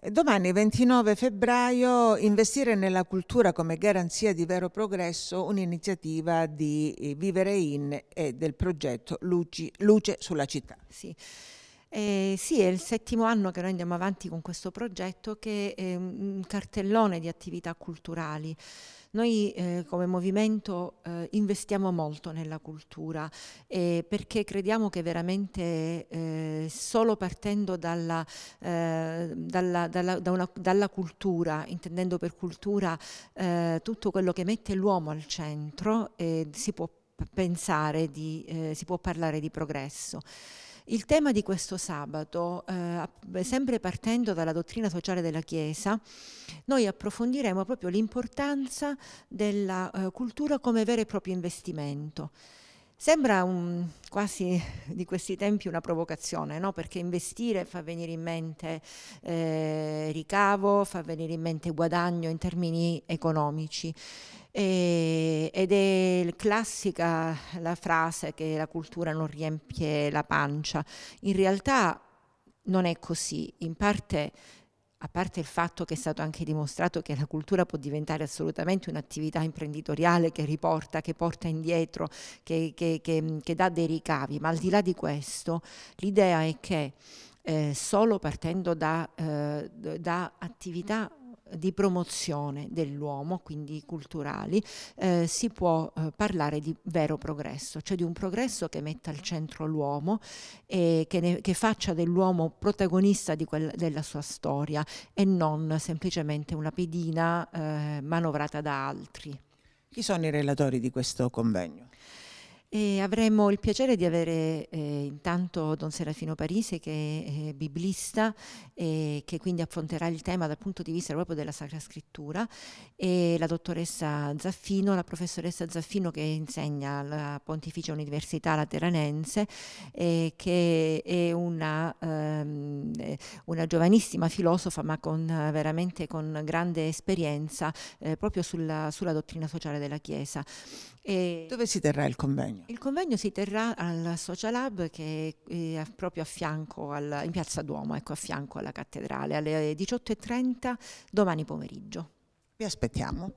Eh, domani 29 febbraio investire nella cultura come garanzia di vero progresso, un'iniziativa di eh, Vivere In e del progetto Luci, Luce sulla città. Sì. Eh, sì, è il settimo anno che noi andiamo avanti con questo progetto che è un cartellone di attività culturali. Noi eh, come movimento eh, investiamo molto nella cultura eh, perché crediamo che veramente eh, solo partendo dalla, eh, dalla, dalla, da una, dalla, cultura, intendendo per cultura eh, tutto quello che mette l'uomo al centro, si può pensare, di, si può parlare di progresso. Il tema di questo sabato, eh, sempre partendo dalla dottrina sociale della Chiesa, noi approfondiremo proprio l'importanza della eh, cultura come vero e proprio investimento. Sembra un, quasi di questi tempi una provocazione, no? perché investire fa venire in mente eh, ricavo, fa venire in mente guadagno in termini economici ed è classica la frase che la cultura non riempie la pancia. In realtà non è così, in parte a parte il fatto che è stato anche dimostrato che la cultura può diventare assolutamente un'attività imprenditoriale che riporta, che porta indietro, che, che, che, che dà dei ricavi, ma al di là di questo l'idea è che eh, solo partendo da, eh, da attività di promozione dell'uomo, quindi culturali, eh, si può eh, parlare di vero progresso, cioè di un progresso che metta al centro l'uomo e che, ne, che faccia dell'uomo protagonista quella, della sua storia e non semplicemente una pedina eh, manovrata da altri. Chi sono i relatori di questo convegno? E avremo il piacere di avere eh, intanto Don Serafino Parise che è eh, biblista e che quindi affronterà il tema dal punto di vista proprio della Sacra Scrittura e la dottoressa Zaffino, la professoressa Zaffino che insegna alla Pontificia Università Lateranense e che è una, ehm, eh, una, giovanissima filosofa ma con, veramente con grande esperienza eh, proprio sulla, sulla, dottrina sociale della Chiesa. E Dove si terrà il convegno? convegno? Il convegno si terrà al Social Hub che è eh, proprio a fianco, al, in piazza Duomo, ecco, a fianco alla cattedrale, alle 18.30 domani pomeriggio. Vi aspettiamo.